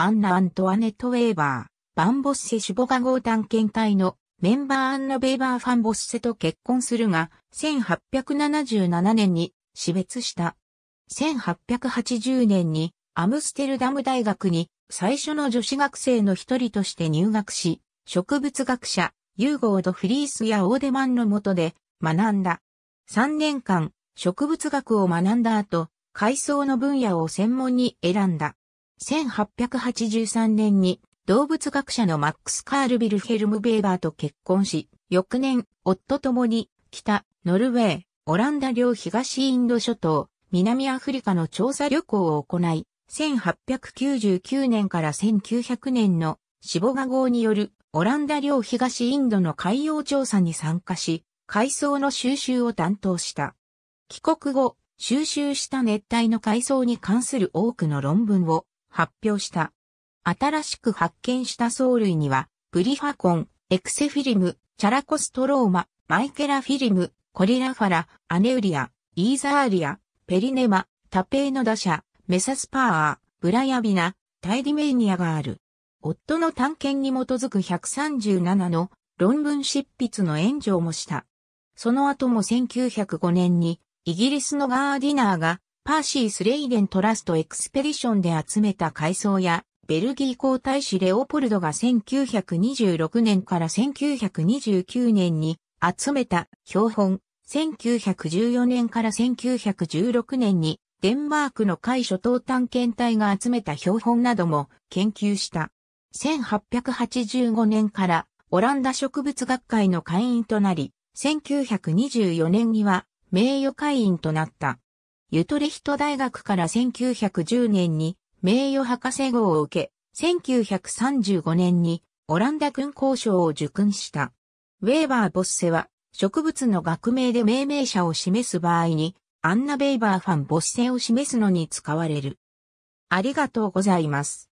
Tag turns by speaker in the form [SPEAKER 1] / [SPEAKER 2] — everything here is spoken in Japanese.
[SPEAKER 1] アンナ・アントワネット・ウェーバー、バンボッセ・シュボガ号探検隊のメンバーアンナ・ベーバー・ファンボッセと結婚するが、1877年に死別した。1880年にアムステルダム大学に最初の女子学生の一人として入学し、植物学者、ユーゴード・フリースやオーデマンの下で学んだ。3年間、植物学を学んだ後、海藻の分野を専門に選んだ。1883年に動物学者のマックス・カール・ビルヘルム・ベーバーと結婚し、翌年、夫ともに北、ノルウェー、オランダ領東インド諸島、南アフリカの調査旅行を行い、1899年から1900年のシボガ号によるオランダ領東インドの海洋調査に参加し、海藻の収集を担当した。帰国後、収集した熱帯の海藻に関する多くの論文を発表した。新しく発見した藻類には、プリファコン、エクセフィリム、チャラコストローマ、マイケラフィリム、コリラファラ、アネウリア、イーザーリア、ペリネマ、タペーノダシャ、メサスパー、ブラヤビナ、タイディメーニアがある。夫の探検に基づく137の論文執筆の援助もした。その後も1905年にイギリスのガーディナーがパーシー・スレイデン・トラスト・エクスペディションで集めた海藻や、ベルギー皇太子レオポルドが1926年から1929年に集めた標本、1914年から1916年にデンマークの海諸島探検隊が集めた標本なども研究した。1885年からオランダ植物学会の会員となり、1924年には名誉会員となった。ユトレヒト大学から1910年に名誉博士号を受け、1935年にオランダ軍工賞を受勲した。ウェーバー・ボッセは植物の学名で命名者を示す場合に、アンナ・ベイバー・ファン・ボッセを示すのに使われる。ありがとうございます。